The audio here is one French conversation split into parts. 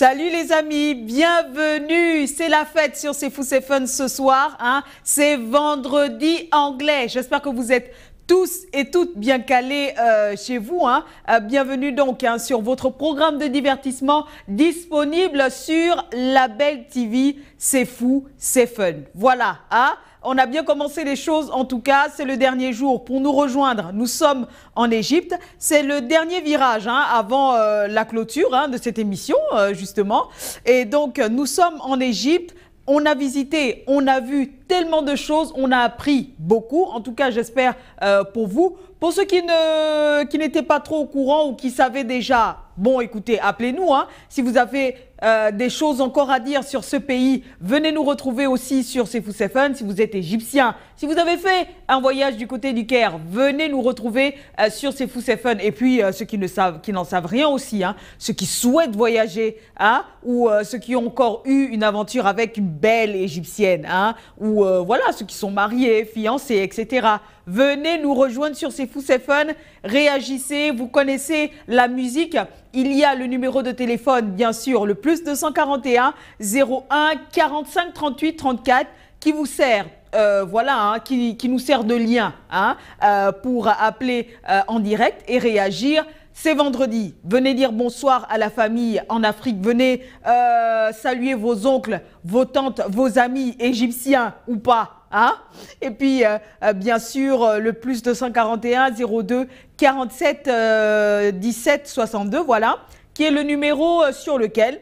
Salut les amis, bienvenue. C'est la fête sur C'est Fou, C'est Fun ce soir. Hein. C'est vendredi anglais. J'espère que vous êtes tous et toutes bien calés euh, chez vous. Hein. Euh, bienvenue donc hein, sur votre programme de divertissement disponible sur la belle TV. C'est fou, c'est fun. Voilà. Hein on a bien commencé les choses, en tout cas, c'est le dernier jour pour nous rejoindre. Nous sommes en Égypte, c'est le dernier virage hein, avant euh, la clôture hein, de cette émission, euh, justement. Et donc, nous sommes en Égypte, on a visité, on a vu tellement de choses, on a appris beaucoup, en tout cas, j'espère euh, pour vous. Pour ceux qui n'étaient qui pas trop au courant ou qui savaient déjà, bon, écoutez, appelez-nous. Hein. si vous avez euh, des choses encore à dire sur ce pays, venez nous retrouver aussi sur Fun Si vous êtes égyptien, si vous avez fait un voyage du côté du Caire, venez nous retrouver euh, sur C'est Fun. Et puis, euh, ceux qui ne savent, qui n'en savent rien aussi, hein, ceux qui souhaitent voyager, hein, ou ceux qui ont encore eu une aventure avec une belle égyptienne, hein, ou voilà, ceux qui sont mariés, fiancés, etc. Venez nous rejoindre sur C'est Fou, C'est Fun. Réagissez, vous connaissez la musique. Il y a le numéro de téléphone, bien sûr, le plus plus 241 01 45 38 34 qui vous sert euh, voilà, hein, qui, qui, nous sert de lien hein, euh, pour appeler euh, en direct et réagir. C'est vendredi. Venez dire bonsoir à la famille en Afrique. Venez saluer vos oncles, vos tantes, vos amis égyptiens ou pas. Hein? Et puis, bien sûr, le plus 241 02 47 17 62, voilà, qui est le numéro sur lequel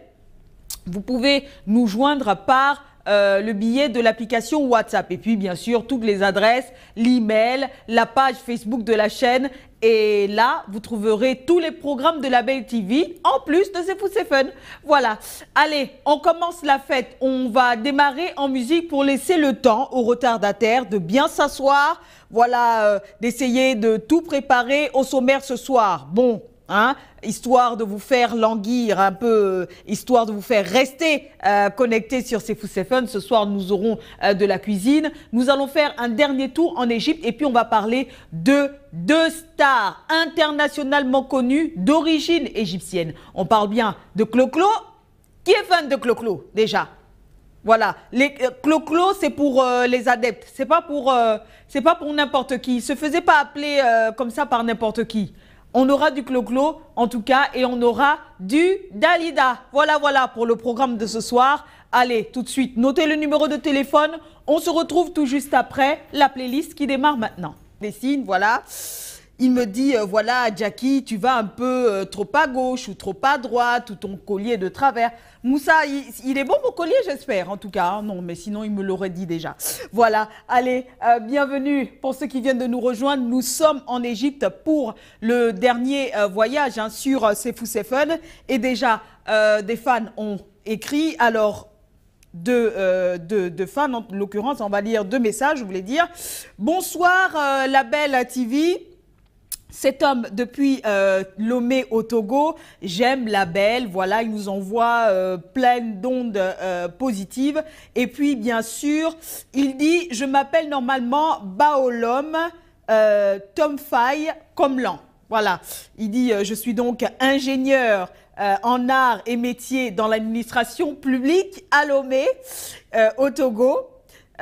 vous pouvez nous joindre par euh, le billet de l'application WhatsApp. Et puis, bien sûr, toutes les adresses, l'email, la page Facebook de la chaîne. Et là, vous trouverez tous les programmes de la Belle TV, en plus de C'est Fou, C'est Fun. Voilà. Allez, on commence la fête. On va démarrer en musique pour laisser le temps aux retardataires de bien s'asseoir. Voilà, euh, d'essayer de tout préparer au sommaire ce soir. Bon, Hein, histoire de vous faire languir un peu, euh, histoire de vous faire rester euh, connecté sur ces Fun. Ce soir, nous aurons euh, de la cuisine. Nous allons faire un dernier tour en Égypte et puis on va parler de deux stars internationalement connues d'origine égyptienne. On parle bien de Clo-Clo. Qui est fan de Clo-Clo déjà voilà, clo-clo, c'est pour les adeptes, c'est pas pour pas pour n'importe qui. Il se faisait pas appeler comme ça par n'importe qui on aura du Cloclo, en tout cas, et on aura du Dalida. Voilà, voilà pour le programme de ce soir. Allez, tout de suite, notez le numéro de téléphone. On se retrouve tout juste après la playlist qui démarre maintenant. Dessine, voilà il me dit, euh, voilà, Jackie, tu vas un peu euh, trop à gauche ou trop à droite ou ton collier de travers. Moussa, il, est bon mon collier, j'espère, en tout cas. Hein. Non, mais sinon, il me l'aurait dit déjà. Voilà, allez, euh, bienvenue pour ceux qui viennent de nous rejoindre. Nous sommes en Égypte pour le dernier voyage hein, sur C'est fou, c'est fun. Et déjà, des fans ont écrit. Alors, de, fans, en l'occurrence, on va lire deux messages, je voulais dire. Bonsoir, la belle TV. Cet homme, depuis euh, Lomé au Togo, j'aime la belle, voilà, il nous envoie euh, plein d'ondes euh, positives. Et puis, bien sûr, il dit « Je m'appelle normalement Baolom Tom Fay Comlan ». Voilà, il dit Je suis donc ingénieur en arts et métiers dans l'administration publique à Lomé, au Togo ».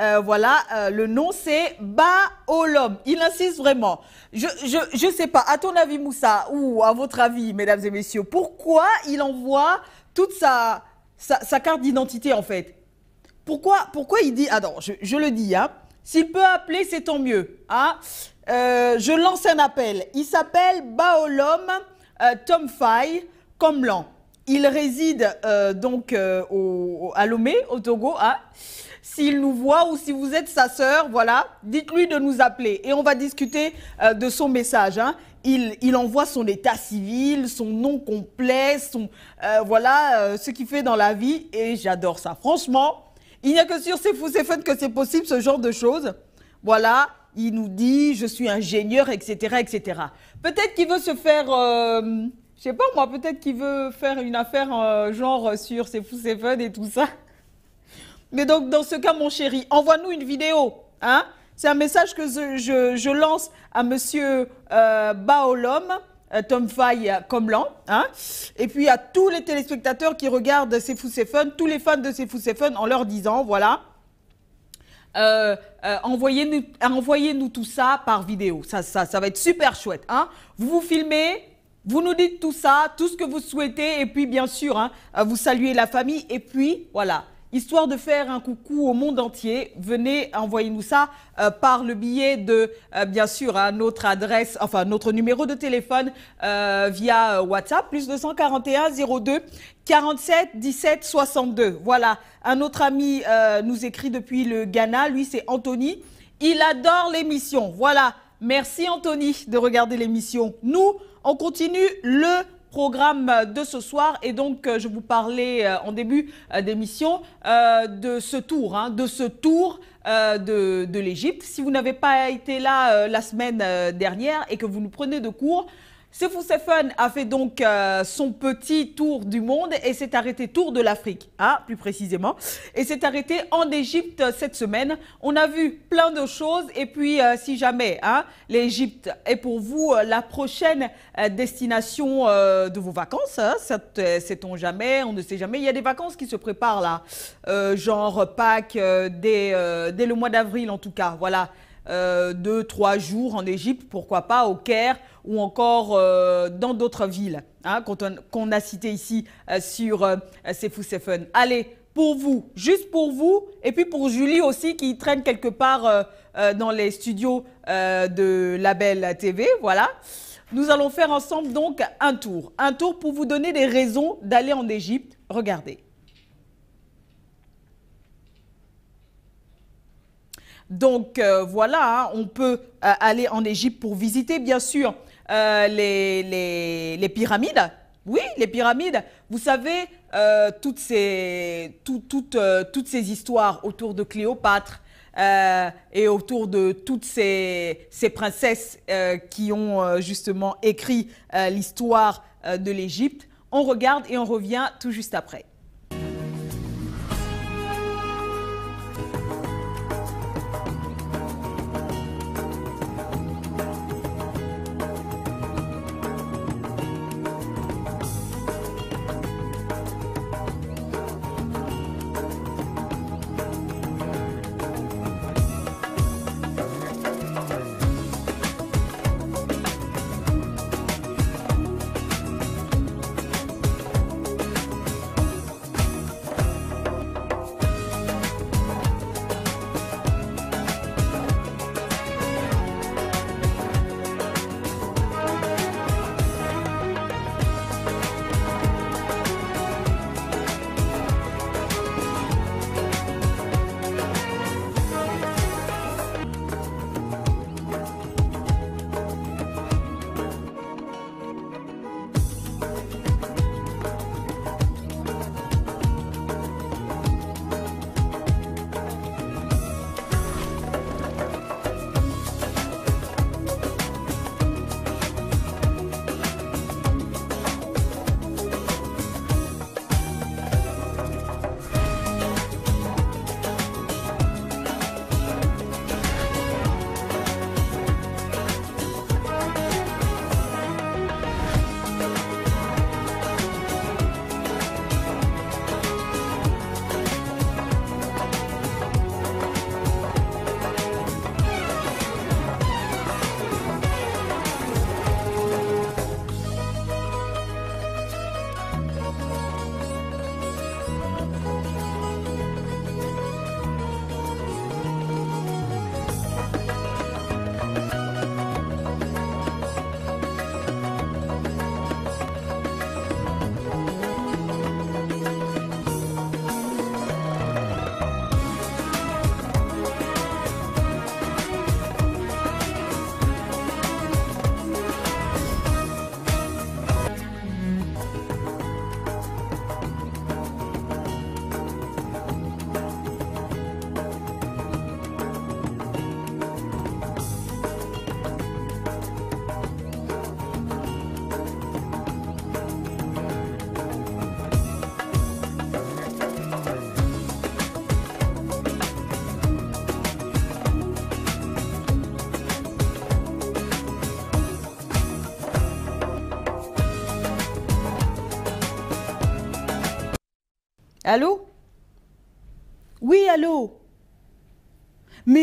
Euh, voilà, euh, le nom c'est Baolom. Il insiste vraiment. Je ne sais pas, à ton avis Moussa, ou à votre avis mesdames et messieurs, pourquoi il envoie toute sa, sa, carte d'identité en fait pourquoi, pourquoi il dit, Ah je, je le dis, hein, s'il peut appeler c'est tant mieux. Hein, euh, je lance un appel. Il s'appelle Baolom Tom Fay Comlan. Il réside donc au, à Lomé, au Togo. Hein, s'il nous voit ou si vous êtes sa sœur, voilà, dites-lui de nous appeler. Et on va discuter euh, de son message. Hein. Il, envoie son état civil, son nom complet, son, euh, voilà, euh, ce qu'il fait dans la vie. Et j'adore ça. Franchement, il n'y a que sur C'est Fou, C'est Fun que c'est possible ce genre de choses. Voilà, il nous dit, je suis ingénieur, etc., etc. Peut-être qu'il veut se faire... Je sais pas moi, peut-être qu'il veut faire une affaire genre sur C'est fou, c'est fun et tout ça. Mais donc, dans ce cas, mon chéri, envoie-nous une vidéo. Hein. C'est un message que je, lance à monsieur euh, Baolom. Euh, Tom Faye euh, Comlan, hein? et puis à tous les téléspectateurs qui regardent C'est Fou, C'est Fun, tous les fans de C'est Fou, C'est Fun, en leur disant, voilà, envoyez-nous tout ça par vidéo. Ça, va être super chouette. Hein. Vous vous filmez, vous nous dites tout ça, tout ce que vous souhaitez, et puis bien sûr, hein, vous saluez la famille, et puis voilà histoire de faire un coucou au monde entier, venez, envoyez-nous ça euh, par le billet de, euh, bien sûr, hein, notre adresse, enfin notre numéro de téléphone euh, via WhatsApp, plus 241 02 47 17 62. Voilà, un autre ami nous écrit depuis le Ghana, lui c'est Anthony, il adore l'émission, voilà. Merci Anthony de regarder l'émission. Nous, on continue le programme de ce soir. Et donc, euh, je vous parlais euh, en début euh, d'émission de ce tour, hein, de ce tour de, de l'Égypte. Si vous n'avez pas été là la semaine dernière et que vous nous prenez de cours, ce fun a fait donc euh, son petit tour du monde et s'est arrêté, tour de l'Afrique, hein, plus précisément, et s'est arrêté en Égypte cette semaine. On a vu plein de choses et puis euh, si jamais hein, l'Égypte est pour vous euh, la prochaine destination de vos vacances, hein, sait-on jamais, on ne sait jamais, il y a des vacances qui se préparent là, genre Pâques, dès, dès le mois d'avril en tout cas, voilà. Euh, deux, trois jours en Égypte, pourquoi pas au Caire ou encore euh, dans d'autres villes hein, qu'on a citées ici euh, sur C'est fou, c'est fun Allez, pour vous, juste pour vous, et puis pour Julie aussi qui traîne quelque part dans les studios de Label TV, voilà. Nous allons faire ensemble donc un tour. Un tour pour vous donner des raisons d'aller en Égypte. Regardez. Donc euh, voilà, on peut euh, aller en Égypte pour visiter bien sûr euh, les, pyramides. Oui, les pyramides. Vous savez, toutes, ces, toutes, ces histoires autour de Cléopâtre, et autour de toutes ces, princesses qui ont justement écrit l'histoire de l'Égypte. On regarde et on revient tout juste après.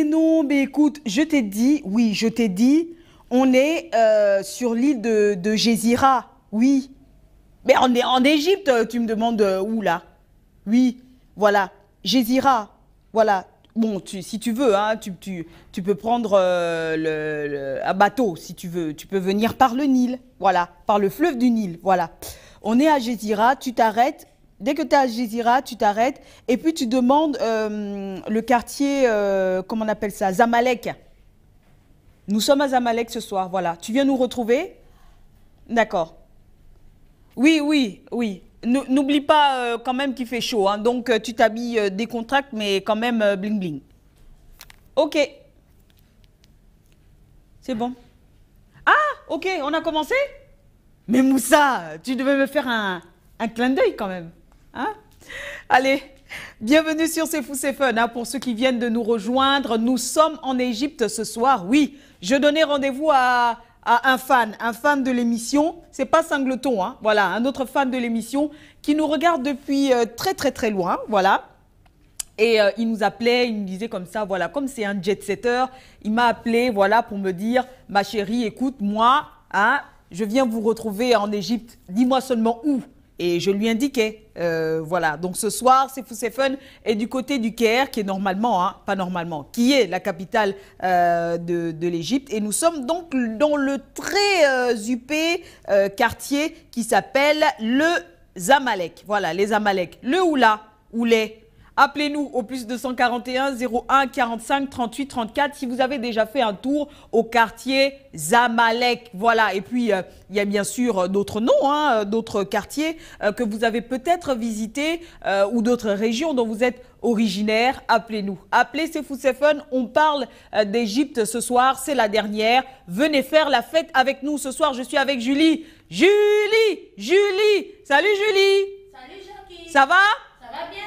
non, mais écoute, je t'ai dit, oui, je t'ai dit, on est euh, sur l'île de, de oui. Mais on est en Égypte, euh, tu me demandes euh, où là Oui, voilà, Jézira, voilà. Bon, tu, si tu veux, hein, tu, tu, tu, peux prendre le, un bateau si tu veux. Tu peux venir par le Nil, voilà, par le fleuve du Nil, voilà. On est à Jézira, tu t'arrêtes, Dès que tu es à tu t'arrêtes et puis tu demandes euh, le quartier, euh, comment on appelle ça, Zamalek. Nous sommes à Zamalek ce soir, voilà. Tu viens nous retrouver D'accord. Oui, oui, oui. N'oublie pas euh, quand même qu'il fait chaud. Hein. donc, tu t'habilles euh, mais quand même bling bling. OK. C'est bon. Ah, OK, on a commencé Mais Moussa, tu devais me faire un, un clin d'œil quand même. Hein? Allez, bienvenue sur C'est Fou, C'est Fun. Hein, pour ceux qui viennent de nous rejoindre, nous sommes en Égypte ce soir. Oui, je donnais rendez-vous à, un fan, un fan de l'émission. C'est pas singleton, hein, voilà, un autre fan de l'émission qui nous regarde depuis euh, très très très loin, voilà. Et euh, il nous appelait, il nous disait comme ça, voilà, comme c'est un jet-setter, il m'a appelé, voilà, pour me dire, ma chérie, écoute, moi, hein, je viens vous retrouver en Égypte, dis-moi seulement où et je lui indiquais. Euh, voilà, donc ce soir, c'est c'est fun, et du côté du Caire, qui est normalement, hein, pas normalement, qui est la capitale euh, de, l'Égypte. Et nous sommes donc dans le très euh, euh, quartier qui s'appelle le Zamalek. Voilà, les Zamalek. Le Oula, ou les Appelez-nous au plus 241 01 45 38 34 si vous avez déjà fait un tour au quartier Zamalek. Voilà, et puis euh, il y a bien sûr euh, d'autres noms, hein, euh, d'autres quartiers que vous avez peut-être visités ou d'autres régions dont vous êtes originaire. Appelez-nous. Appelez, c'est fun. on parle d'Égypte ce soir, c'est la dernière. Venez faire la fête avec nous ce soir, je suis avec Julie. Julie Julie Salut Julie Salut Jackie Ça va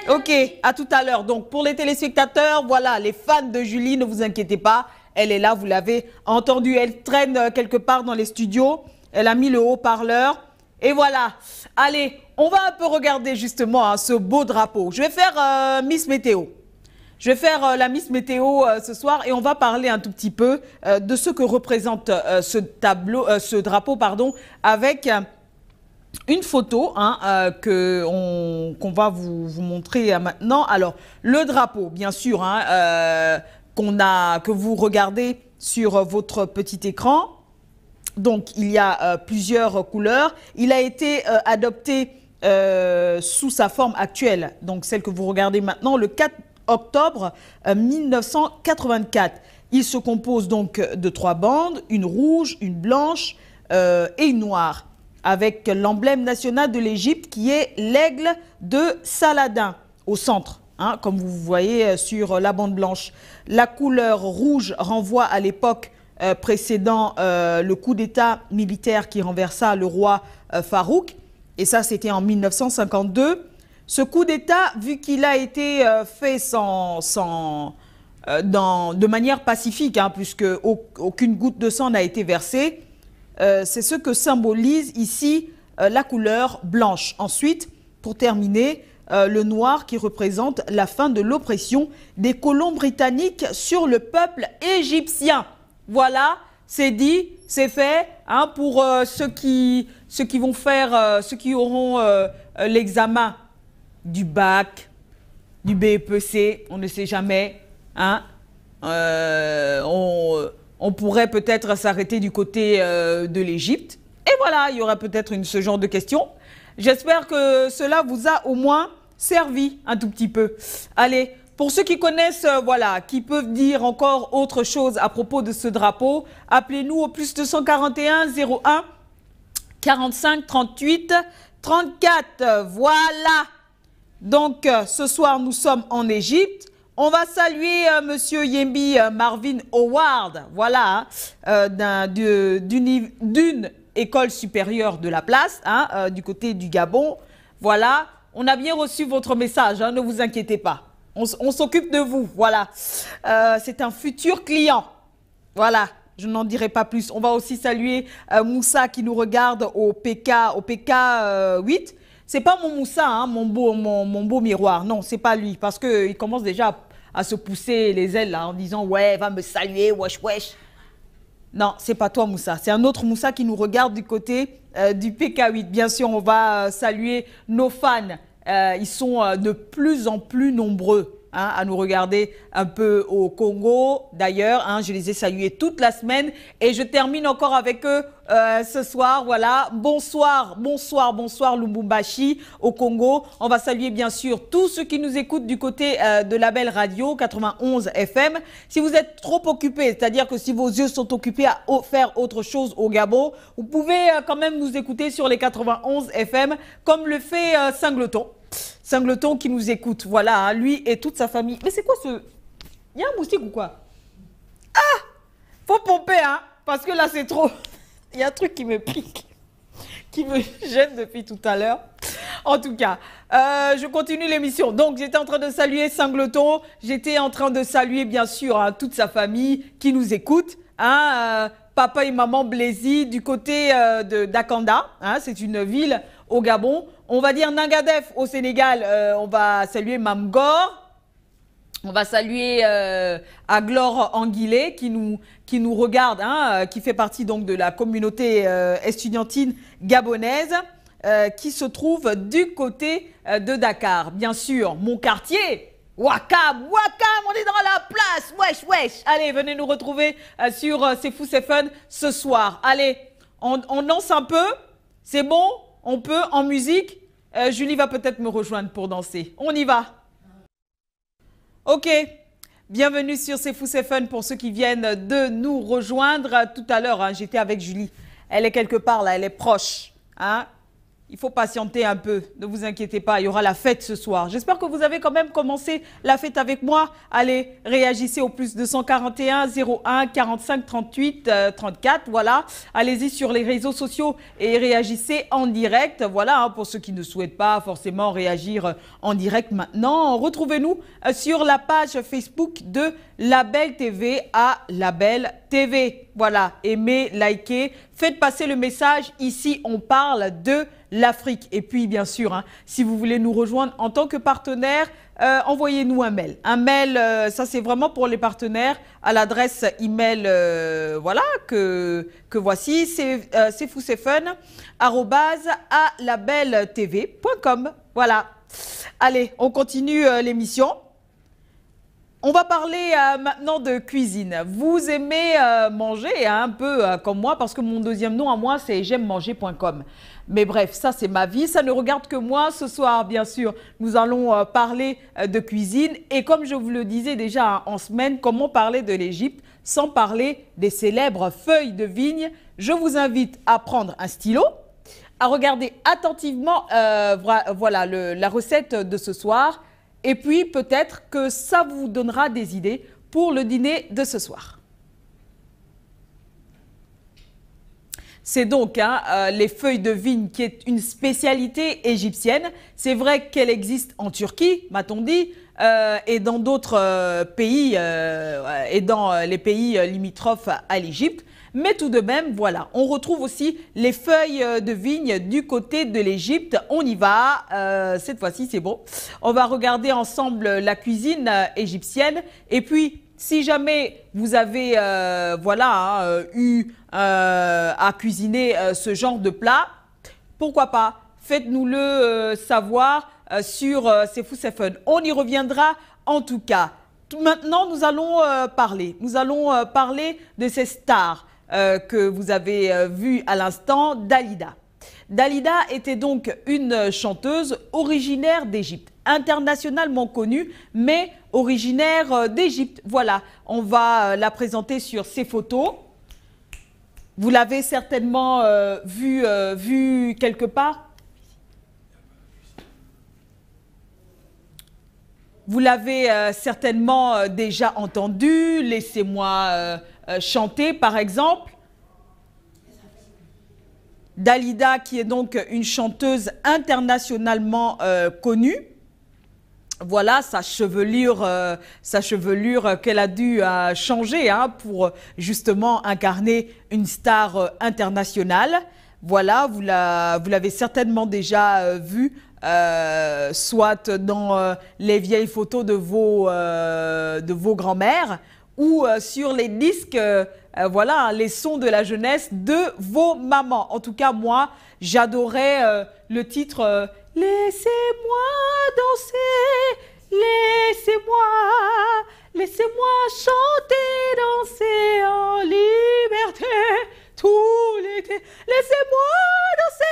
Ok, à tout à l'heure. Donc, pour les téléspectateurs, voilà, les fans de Julie, ne vous inquiétez pas. Elle est là, vous l'avez entendu. Elle traîne euh, quelque part dans les studios. Elle a mis le haut-parleur. Et voilà. Allez, on va un peu regarder justement hein, ce beau drapeau. Je vais faire euh, Miss Météo. Je vais faire euh, la Miss Météo ce soir et on va parler un tout petit peu de ce que représente ce tableau, ce drapeau, pardon, avec une photo hein, euh, qu'on va vous, montrer euh, maintenant. Alors, le drapeau, bien sûr, hein, euh, qu'on a, que vous regardez sur votre petit écran. Donc, il y a plusieurs couleurs. Il a été adopté sous sa forme actuelle, donc celle que vous regardez maintenant, le 4 octobre 1984. Il se compose donc de trois bandes, une rouge, une blanche et une noire avec l'emblème national de l'Égypte qui est l'aigle de Saladin au centre. Hein, comme vous voyez euh, sur la bande blanche. La couleur rouge renvoie à l'époque euh, précédant euh, le coup d'État militaire qui renversa le roi Farouk. Et ça, c'était en 1952. Ce coup d'État, vu qu'il a été fait sans, sans de manière pacifique, hein, puisque aucune goutte de sang n'a été versée, euh, c'est ce que symbolise ici euh, la couleur blanche. Ensuite, pour terminer, euh, le noir qui représente la fin de l'oppression des colons britanniques sur le peuple égyptien. Voilà, c'est dit, c'est fait hein, pour ceux, qui, ceux qui vont faire, ceux qui auront l'examen du bac, du BEPC, on ne sait jamais. Hein. on, on pourrait peut-être s'arrêter du côté euh, de l'Égypte. Et voilà, il y aura peut-être ce genre de questions. J'espère que cela vous a au moins servi un tout petit peu. Allez, pour ceux qui connaissent, euh, voilà, qui peuvent dire encore autre chose à propos de ce drapeau, appelez-nous au plus 241 01 45 38 34. Voilà. Donc, euh, ce soir, nous sommes en Égypte. On va saluer euh, Monsieur Yembi euh, Marvin Howard, voilà, hein, euh, d'une école supérieure de la place, hein, du côté du Gabon. Voilà, on a bien reçu votre message, hein, ne vous inquiétez pas. On, on s'occupe de vous, voilà. C'est un futur client, voilà. Je n'en dirai pas plus. On va aussi saluer Moussa qui nous regarde au PK, au PK 8 c'est pas mon Moussa, hein, mon, beau, mon, beau miroir. Non, c'est pas lui. Parce qu'il commence déjà à, se pousser les ailes là, en disant Ouais, va me saluer, wesh, wesh. Non, c'est pas toi Moussa, c'est un autre Moussa qui nous regarde du côté euh, du PK8. Bien sûr, on va euh, saluer nos fans. Euh, ils sont de plus en plus nombreux Hein, à nous regarder un peu au Congo. D'ailleurs, hein, je les ai salués toute la semaine et je termine encore avec eux euh, ce soir. Voilà, bonsoir, bonsoir, bonsoir Lubumbashi, au Congo. On va saluer bien sûr tous ceux qui nous écoutent du côté euh, de la belle radio 91 FM. Si vous êtes trop occupés, c'est-à-dire que si vos yeux sont occupés à faire autre chose au Gabon, vous pouvez euh, quand même nous écouter sur les 91 FM comme le fait Singleton. Singleton qui nous écoute. Voilà, hein, lui et toute sa famille. Mais c'est quoi ce... Il y a un moustique ou quoi Ah Faut pomper, hein Parce que là, c'est trop. Il y a un truc qui me pique, qui me gêne depuis tout à l'heure. En tout cas, euh, je continue l'émission. Donc, j'étais en train de saluer Singleton. J'étais en train de saluer, bien sûr, hein, toute sa famille qui nous écoute. Hein, euh, papa et maman Blaisy du côté euh, de d'Akanda. c'est une ville au Gabon on va dire Nangadef au Sénégal, euh, on va saluer Mamgor. On va saluer euh, Aglore Anguilé qui nous, qui nous regarde, hein, euh, qui fait partie donc de la communauté euh, estudiantine gabonaise, euh, qui se trouve du côté de Dakar. Bien sûr, mon quartier, Wakam, Wakam, on est dans la place, wesh, wesh. Allez, venez nous retrouver sur C'est Fou, C'est Fun ce soir. Allez, on, on danse un peu, c'est bon, on peut en musique euh, Julie va peut-être me rejoindre pour danser. On y va. Ok. Bienvenue sur C'est Fou, C'est Fun pour ceux qui viennent de nous rejoindre. Tout à l'heure, hein, j'étais avec Julie. Elle est quelque part là, elle est proche. Hein? Il faut patienter un peu, ne vous inquiétez pas, il y aura la fête ce soir. J'espère que vous avez quand même commencé la fête avec moi. Allez, réagissez au plus 241 01 45 38 34, voilà. Allez-y sur les réseaux sociaux et réagissez en direct, voilà, hein, pour ceux qui ne souhaitent pas forcément réagir euh, en direct maintenant. Retrouvez-nous euh, sur la page Facebook de Label TV à Label TV. Voilà, aimez, likez, faites passer le message. Ici, on parle de l'Afrique. Et puis, bien sûr, hein, si vous voulez nous rejoindre en tant que partenaire, euh, envoyez-nous un mail. Un mail, euh, ça c'est vraiment pour les partenaires, à l'adresse email euh, voilà, que, que voici, c'est fou, c'est fun, à tv.com Voilà. Allez, on continue l'émission. On va parler euh, maintenant de cuisine. Vous aimez euh, manger hein, un peu euh, comme moi parce que mon deuxième nom à moi c'est j'aime manger.com. Mais bref, ça c'est ma vie, ça ne regarde que moi. Ce soir, bien sûr, nous allons parler de cuisine et comme je vous le disais déjà hein, en semaine, comment parler de l'Égypte sans parler des célèbres feuilles de vigne Je vous invite à prendre un stylo, à regarder attentivement voilà la recette de ce soir. Et puis peut-être que ça vous donnera des idées pour le dîner de ce soir. C'est donc hein, euh, les feuilles de vigne qui est une spécialité égyptienne. C'est vrai qu'elle existe en Turquie, m'a-t-on dit, euh, et dans d'autres euh, pays, et dans les pays limitrophes à l'Égypte. Mais tout de même, voilà, on retrouve aussi les feuilles euh, de vigne du côté de l'Égypte. On y va, euh, cette fois-ci c'est bon. On va regarder ensemble la cuisine euh, égyptienne et puis si jamais vous avez voilà, hein, eu à cuisiner ce genre de plat, pourquoi pas Faites-nous-le savoir sur C'est Fou, C'est Fun. On y reviendra en tout cas. maintenant, nous allons parler. Nous allons parler de ces stars euh, que vous avez euh, vu à l'instant, Dalida. Dalida était donc une chanteuse originaire d'Égypte, internationalement connue, mais originaire euh, d'Égypte. Voilà, on va la présenter sur ces photos. Vous l'avez certainement vue vu quelque part. Vous l'avez certainement déjà entendu. Laissez-moi euh, chanter, par exemple. Dalida, qui est donc une chanteuse internationalement euh, connue. Voilà sa chevelure, euh, chevelure qu'elle a dû changer hein, pour justement incarner une star internationale. Voilà, vous l'avez certainement déjà vu, soit dans les vieilles photos de vos, de vos grands-mères, ou euh, sur les disques, euh, euh, voilà, les sons de la jeunesse de vos mamans. En tout cas, moi, j'adorais le titre Laissez-moi danser, laissez-moi, laissez-moi chanter, danser en liberté tout l'été. Laissez-moi danser.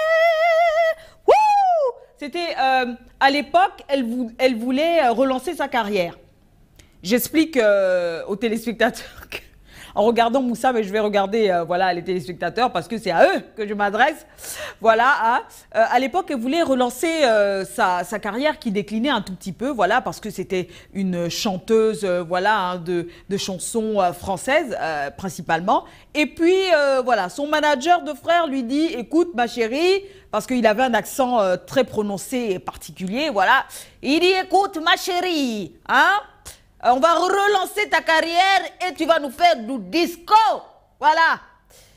C'était à l'époque, elle, voulait relancer sa carrière. J'explique euh, aux téléspectateurs en regardant Moussa, mais je vais regarder euh, voilà, les téléspectateurs parce que c'est à eux que je m'adresse. Voilà, hein. Euh, à l'époque, elle voulait relancer sa, sa, carrière qui déclinait un tout petit peu, voilà, parce que c'était une chanteuse voilà, hein, de, de, chansons françaises principalement. Et puis, voilà, son manager de frère lui dit, écoute ma chérie, parce qu'il avait un accent très prononcé et particulier, voilà. Il dit, écoute ma chérie, hein euh, on va relancer ta carrière et tu vas nous faire du disco. Voilà.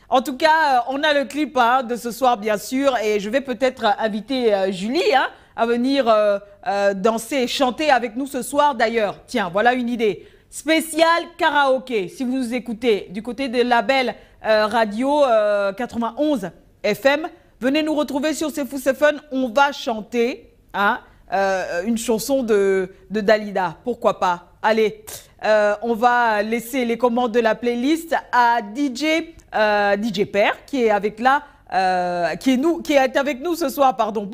En tout cas, euh, on a le clip hein, de ce soir, bien sûr, et je vais peut-être inviter euh, Julie hein, à venir danser et chanter avec nous ce soir d'ailleurs. Tiens, voilà une idée. Spécial karaoké, si vous nous écoutez du côté de Label Radio 91 FM, venez nous retrouver sur C'est Fou, C'est Fun. On va chanter hein, une chanson de Dalida, pourquoi pas Allez, euh, on va laisser les commandes de la playlist à DJ, euh, DJ Père qui est avec là, euh, qui, est nous, qui est avec nous ce soir, pardon.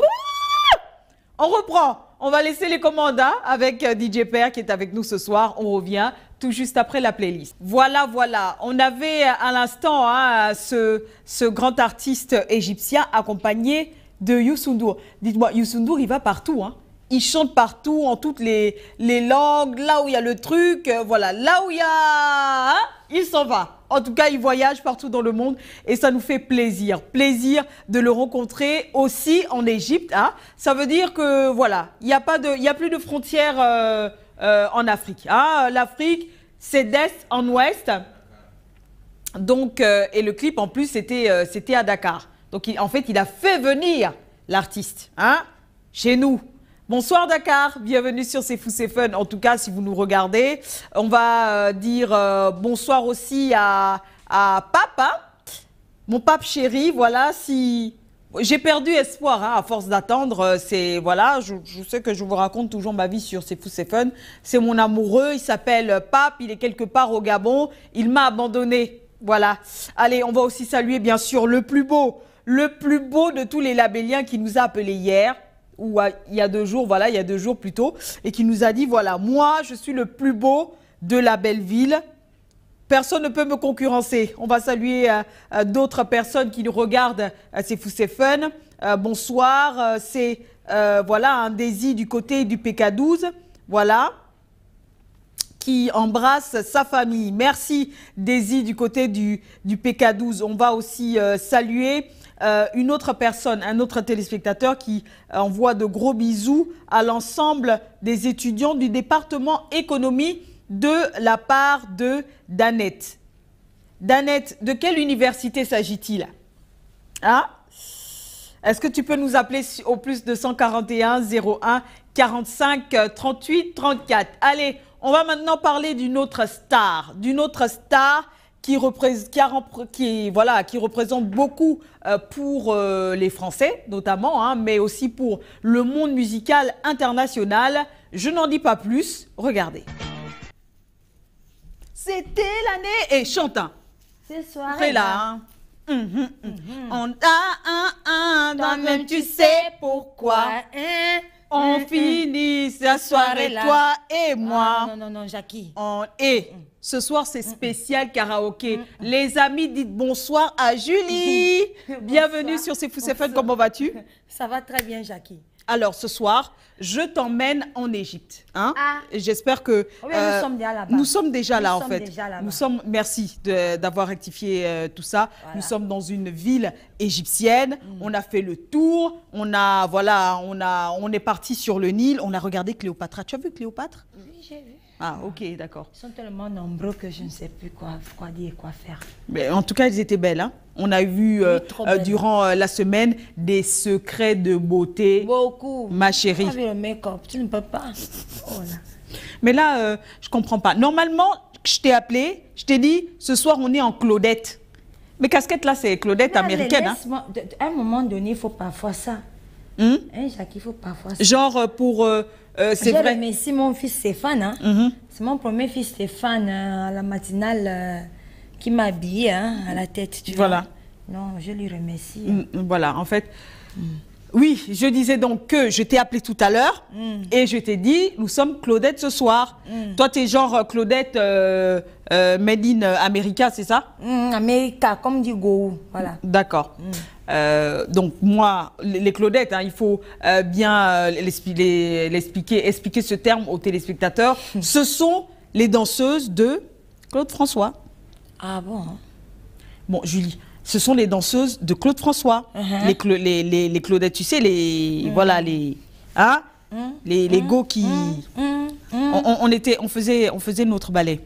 On reprend. On va laisser les commandes hein, avec DJ Père qui est avec nous ce soir. On revient tout juste après la playlist. Voilà, voilà. On avait à l'instant hein, ce, ce, grand artiste égyptien accompagné de Youssou Dites-moi, Youssou il va partout. Hein. Il chante partout, en toutes les, langues, là où il y a le truc, euh, voilà, là où il y a... Hein, il s'en va. En tout cas, il voyage partout dans le monde et ça nous fait plaisir. Plaisir de le rencontrer aussi en Égypte. Hein. Ça veut dire que, voilà, il n'y a, pas de, a plus de frontières euh, euh, en Afrique. Hein. L'Afrique, c'est d'est en ouest. Donc, et le clip, en plus, c'était à Dakar. Donc, en fait, il a fait venir l'artiste hein, chez nous. Bonsoir Dakar, bienvenue sur C'est Fou, C'est Fun. En tout cas, si vous nous regardez, on va euh, dire euh, bonsoir aussi à, à Papa, mon pape chéri. Voilà, si j'ai perdu espoir hein, à force d'attendre. Euh, c'est voilà, je, sais que je vous raconte toujours ma vie sur C'est fou, c'est fun. C'est mon amoureux, il s'appelle Pape, il est quelque part au Gabon. Il m'a abandonné. Voilà. Allez, on va aussi saluer bien sûr le plus beau, le plus beau de tous les labelliens qui nous a appelés hier ou il y a deux jours, voilà, il y a deux jours plus tôt, et qui nous a dit, voilà, moi, je suis le plus beau de la belle ville. Personne ne peut me concurrencer. On va saluer euh, euh, d'autres personnes qui nous regardent. Euh, c'est fou, c'est fun. bonsoir. c'est voilà un Daisy du côté du PK12. Voilà qui embrasse sa famille. Merci Daisy du côté du, du PK12. On va aussi saluer euh, une autre personne, un autre téléspectateur qui euh, envoie de gros bisous à l'ensemble des étudiants du département économie de la part de Danette. Danette, de quelle université s'agit-il ah, Est-ce que tu peux nous appeler au plus de 141 01 45 38 34 Allez, on va maintenant parler d'une autre star, d'une autre star qui, représente, qui, voilà, qui représente beaucoup euh, pour euh, les Français notamment, hein, mais aussi pour le monde musical international. Je n'en dis pas plus, regardez. C'était l'année et chantin. C'est soir. Eh là. là. Ben. Hein. Mhm, mhm. mhm. On a un, un, même tu sais pourquoi. Hein. On mm, mm. finit ce la soirée, toi et ah, moi. non, non, non, Jackie. On... Et mm, ce soir, c'est spécial karaoké. Les amis, dites bonsoir à Julie. Bienvenue sur C'est Fou, C'est Fun. Comment vas-tu Ça va très bien, Jackie. Alors ce soir, je t'emmène en Égypte. Hein. Ah. J'espère que... Ah oui, nous euh, sommes déjà là-bas. Nous sommes déjà là, en fait. nous sommes, merci d'avoir rectifié euh, tout ça. Nous sommes dans une ville égyptienne. Mm. On a fait le tour. On a, voilà, on a, on est parti sur le Nil. On a regardé Cléopâtre. Tu as vu Cléopâtre Oui, j'ai vu. Ah, ok, d'accord. Ils sont tellement nombreux que je ne sais plus quoi, quoi dire et quoi faire. Mais en tout cas, ils étaient belles, hein on a vu euh, euh, durant euh, la semaine des secrets de beauté. Beaucoup. Ma chérie. le make tu ne peux pas. Oh mais là, je ne comprends pas. Normalement, je t'ai appelé, je t'ai dit, ce soir, on est en Claudette. Mais casquette, là, c'est Claudette américaine. Hein. à un moment donné, il faut parfois ça. Hmm? Hein, Jacques, il faut parfois ça. Genre pour... c'est vrai. mon fils Stéphane. Hein. Mhm. C'est mon premier fils Stéphane à la matinale qui m'habille hein, à la tête. Tu voilà. Non, je lui remercie. Mm, mm, voilà, en fait. Oui, je disais donc que je t'ai appelé tout à l'heure mm. et je t'ai dit, nous sommes Claudette ce soir. Toi, tu es genre euh, Claudette euh, euh, Made in euh, America, c'est ça America, comme dit Go. Voilà. D'accord. donc moi, les Claudettes, hein, il faut bien l'expliquer, expliquer ce terme aux téléspectateurs. ce sont les danseuses de Claude François. Ah bon hein. Bon, Julie, ce sont les danseuses de Claude François. Uh-huh. les, Claudettes, tu sais, les... Uh-huh. Voilà, les... Hein uh-huh. Les, les go qui... On, était, on, faisait, on faisait notre ballet.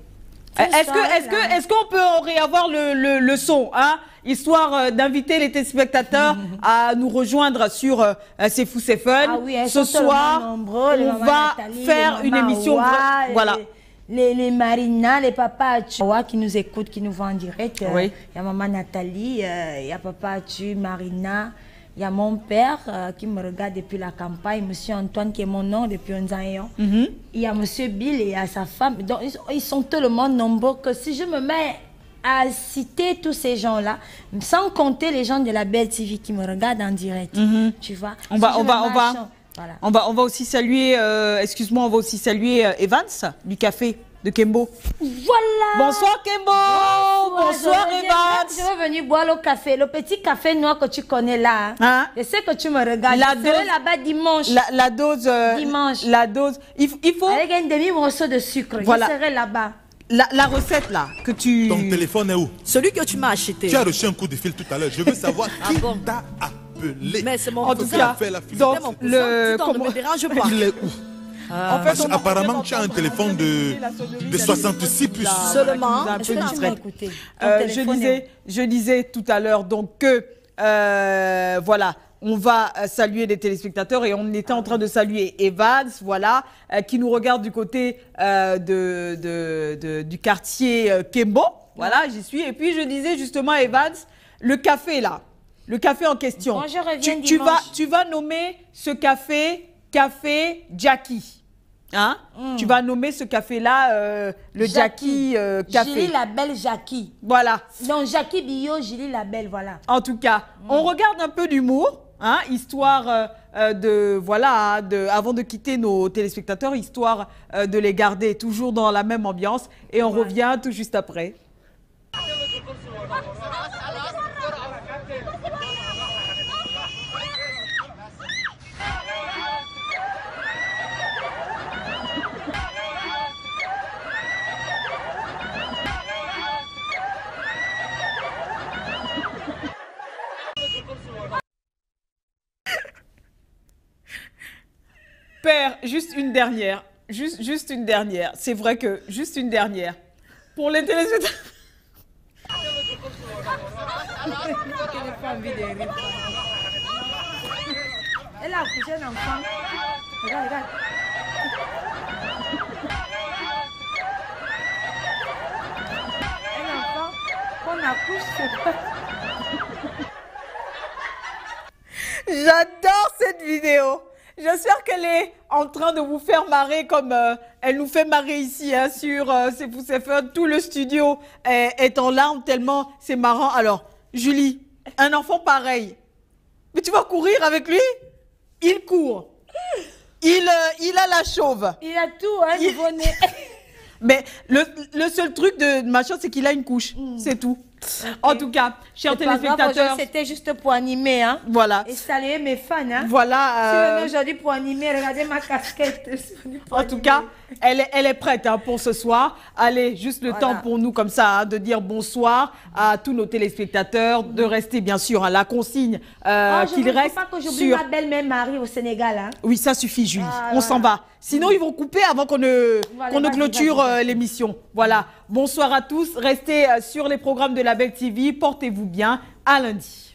Est-ce qu'on que, est qu'on peut réavoir le, le, son, hein, histoire euh, d'inviter les téléspectateurs à nous rejoindre sur euh, C'est Fou, C'est Fun. Ah ce soir, on va faire une émission. voilà les, les Marina, les papas vois, qui nous écoutent, qui nous voient en direct. Euh, il y a maman Nathalie, euh, il y a papa tu Marina. Il y a mon père euh, qui me regarde depuis la campagne, Monsieur Antoine qui est mon nom depuis un an Mm un. Mhm. Il y a Monsieur Bill et il y a sa femme. Donc ils sont tellement nombreux que si je me mets à citer tous ces gens-là, sans compter les gens de la Belle TV qui me regardent en direct, mhm. tu vois. On va, on va, on va. On, va, on va aussi saluer, euh, excuse-moi, on va aussi saluer euh, Evans du café de Kembo. Voilà. Bonsoir Kembo. Bonsoir, Evans. je veux venir boire le café, le petit café noir que tu connais là. Hein? hein? Je sais que tu me regardes. La dose là-bas dimanche. La, dose. Euh, dimanche. La dose. Il, il, faut. Avec un demi morceau de sucre. Voilà. Je serai là-bas. La, recette là que tu. Ton téléphone est où Celui que tu m'as acheté. Tu as reçu un coup de fil tout à l'heure. Je veux savoir ah qui mais c'est mon en tout cas, donc le comment... ne dérange pas. Ah. en fait, apparemment, tu as un téléphone de, de 66 plus. Seulement, euh, je disais, je disais tout à l'heure donc que euh, voilà, on va euh, saluer les téléspectateurs et on était en train de saluer Evans, voilà, qui nous regarde du côté de, du quartier Kembo. Voilà, j'y suis. Et puis je disais justement Evans, le café là, le café en question. tu, vas, nommer ce café, café Jackie. Hein? Hmm. Tu vas nommer ce café-là euh, le Jackie, euh, Café. Julie la belle Jackie. Voilà. Non, Jackie Bio, Julie la belle, voilà. En tout cas, hmm. on regarde un peu d'humour, hein, histoire euh, de, voilà, de, avant de quitter nos téléspectateurs, histoire de les garder toujours dans la même ambiance. Et on revient tout juste après. juste une dernière. Juste, juste une dernière. C'est vrai que juste une dernière. Pour les téléspectateurs. Elle a accouché un enfant. Regarde, regarde. Un enfant qu'on accouche. J'adore cette vidéo. J'espère qu'elle est en train de vous faire marrer comme euh, elle nous fait marrer ici hein, sur euh, C'est pour Tout le studio est, en larmes tellement c'est marrant. Alors, Julie, un enfant pareil, mais tu vas courir avec lui Il court. Il, euh, il a la chauve. Il a tout, hein, bonnet. Mais le, seul truc de machin, c'est qu'il a une couche. Mm. C'est tout. En tout cas, chers téléspectateurs. C'était juste pour animer. Hein? Voilà. Et saluer mes fans. Hein? Voilà. Euh... aujourd'hui pour animer, regardez ma casquette. en tout cas, elle est, elle est prête hein, pour ce soir. Allez, juste le temps pour nous comme ça hein, de dire bonsoir à tous nos téléspectateurs, de rester bien sûr à la consigne euh, oh, qu'il reste. Je ne pas qu'aujourd'hui sur... ma belle-mère Marie au Sénégal. Hein? Oui, ça suffit Julie. Ah, On s'en va. Sinon, ils vont couper avant qu'on ne, ne, clôture euh, l'émission. Voilà. Bonsoir à tous. Restez euh, sur les programmes de la Belle TV. Portez-vous bien. À lundi.